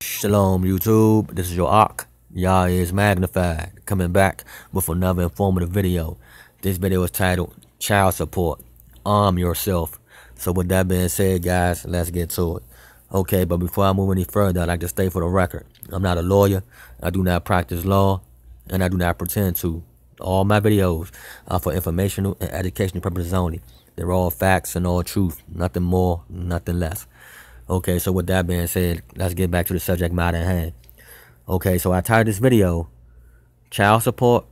Shalom YouTube, this is your Ark. Yah is magnified, coming back with another informative video. This video is titled Child Support. Arm yourself. So with that being said, guys, let's get to it. Okay, but before I move any further, I'd like to state for the record. I'm not a lawyer. I do not practice law, and I do not pretend to. All my videos are for informational and educational purposes only. They're all facts and all truth. Nothing more, nothing less. Okay, so with that being said, let's get back to the subject matter at hand. Okay, so I titled this video, Child Support,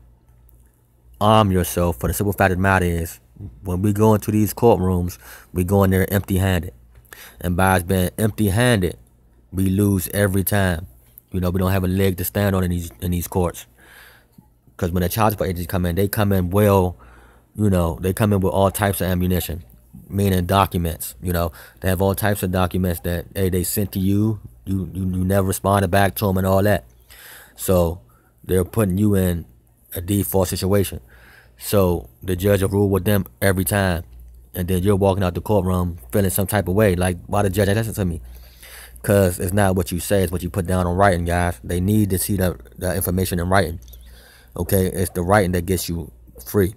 Arm Yourself, for the simple fact of the matter is, when we go into these courtrooms, we go in there empty-handed. And by us being empty-handed, we lose every time. You know, we don't have a leg to stand on in these in these courts. Because when the child support agents come in, they come in well, you know, they come in with all types of ammunition meaning documents. You know, they have all types of documents that hey they sent to you, you you, you never responded back to them and all that. So they're putting you in a default situation. So the judge will rule with them every time, and then you're walking out the courtroom feeling some type of way, like why the judge listen to me? Cause it's not what you say, it's what you put down on writing, guys. They need to see the the information in writing. Okay, it's the writing that gets you free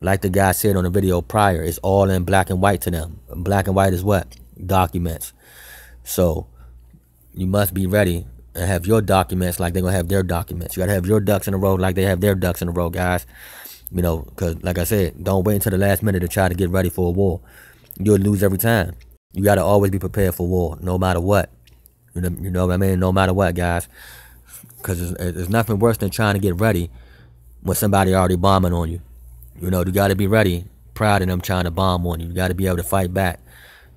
like the guy said on the video prior, it's all in black and white to them. Black and white is what? Documents. So you must be ready and have your documents like they're going to have their documents. You got to have your ducks in a row like they have their ducks in a row, guys. You know, because like I said, don't wait until the last minute to try to get ready for a war. You'll lose every time. You got to always be prepared for war, no matter what. You know, you know what I mean? No matter what, guys. Because there's, there's nothing worse than trying to get ready when somebody already bombing on you. You know, you got to be ready proud of them trying to bomb on you. You got to be able to fight back.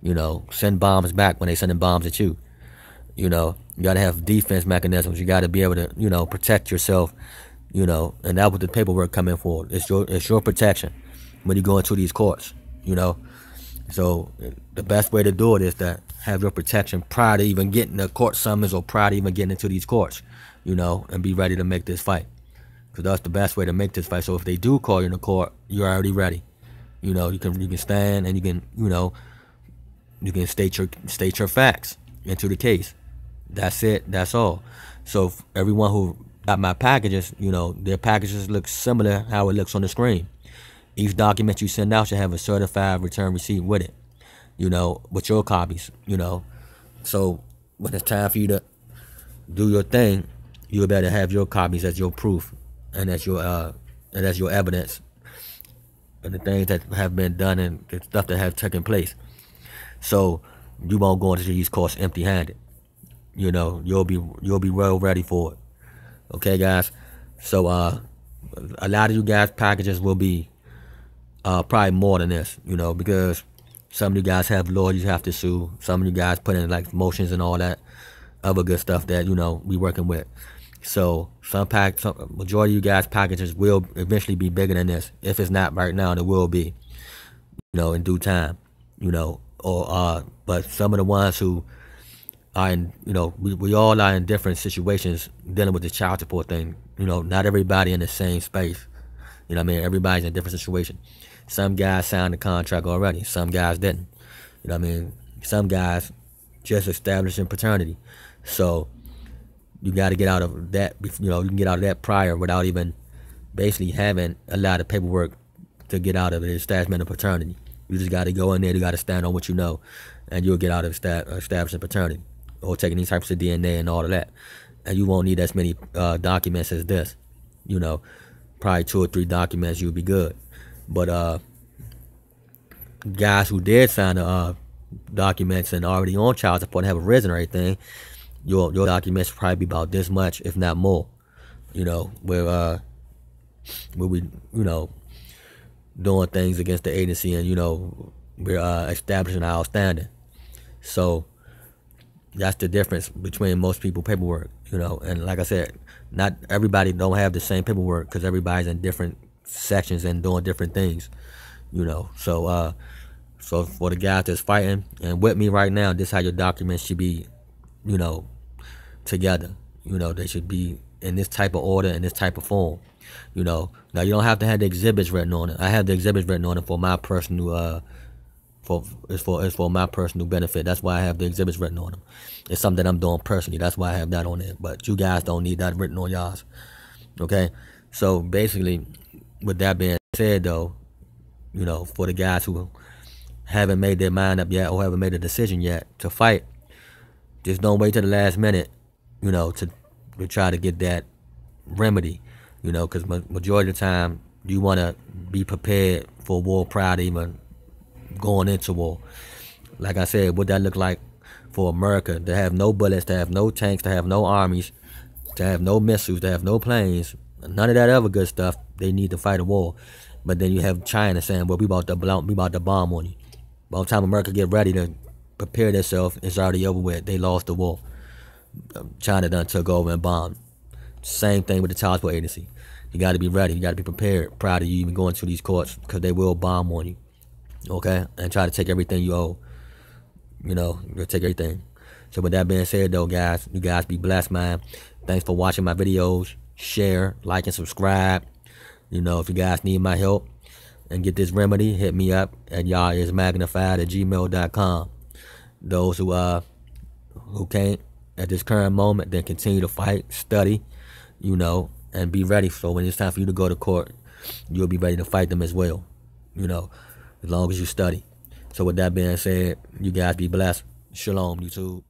You know, send bombs back when they sending bombs at you. You know, you got to have defense mechanisms. You got to be able to, you know, protect yourself. You know, and that with the paperwork coming for. It's your it's your protection when you go into these courts. You know, so the best way to do it is to have your protection prior to even getting the court summons or prior to even getting into these courts. You know, and be ready to make this fight. Because that's the best way to make this fight. So if they do call you in the court, you're already ready. You know, you can you can stand and you can you know you can state your state your facts into the case. That's it. That's all. So everyone who got my packages, you know, their packages look similar how it looks on the screen. Each document you send out should have a certified return receipt with it. You know, with your copies. You know, so when it's time for you to do your thing, you better have your copies as your proof and that's your uh, and that's your evidence and the things that have been done and the stuff that have taken place. So you won't go into these courts empty-handed. You know, you'll be you'll be well ready for it. Okay, guys. So uh, a lot of you guys' packages will be uh, probably more than this. You know, because some of you guys have lawyers you have to sue. Some of you guys put in like motions and all that other good stuff that you know we working with. So some pack, some majority of you guys' packages will eventually be bigger than this. If it's not right now, it will be, you know, in due time, you know. Or uh, but some of the ones who are in, you know, we, we all are in different situations dealing with the child support thing. You know, not everybody in the same space. You know, what I mean, everybody's in a different situation. Some guys signed the contract already. Some guys didn't. You know, what I mean, some guys just establishing paternity. So you got to get out of that. You know, you can get out of that prior without even basically having a lot of paperwork to get out of it. Establishment of paternity. You just got to go in there. You got to stand on what you know, and you'll get out of establishing uh, paternity or taking these types of DNA and all of that. And you won't need as many uh, documents as this. You know, probably two or three documents, you'll be good. But uh, guys who did sign the uh, documents and already on child support and have reason or anything, your your documents probably be about this much, if not more. You know, where uh where we you know doing things against the agency and you know we're uh, establishing our standing. So that's the difference between most people paperwork, you know. And like I said, not everybody don't have the same paperwork because everybody's in different sections and doing different things, you know. So uh, so for the guys that's fighting and with me right now, this how your documents should be you know, together. You know, they should be in this type of order, in this type of form. You know, now you don't have to have the exhibits written on it. I have the exhibits written on it for my personal, uh, for it's for it's for my personal benefit. That's why I have the exhibits written on them. It's something that I'm doing personally. That's why I have that on there. But you guys don't need that written on yours. Okay, so basically, with that being said, though, you know, for the guys who haven't made their mind up yet or haven't made a decision yet to fight, just don't wait till the last minute, you know, to, to try to get that remedy, you know, because ma majority of the time you want to be prepared for war prior to even going into war. Like I said, what that look like for America to have no bullets, to have no tanks, to have no armies, to have no missiles, to have no planes, none of that other good stuff. They need to fight a war. But then you have China saying, well, we about to, blow, we about to bomb on you. By the time America get ready to prepare themselves. It's already over with. They lost the war. Um, China done took over and bombed. Same thing with the Toswell Agency. You got to be ready. You got to be prepared prior to you even going to these courts because they will bomb on you. Okay? And try to take everything you owe. You know, take everything. So with that being said, though, guys, you guys be blessed, man. Thanks for watching my videos. Share, like, and subscribe. You know, if you guys need my help and get this remedy, hit me up at y'all is magnified at gmail.com. Those who uh who can't at this current moment, then continue to fight, study, you know, and be ready. So when it's time for you to go to court, you'll be ready to fight them as well, you know, as long as you study. So with that being said, you guys be blessed. Shalom, YouTube.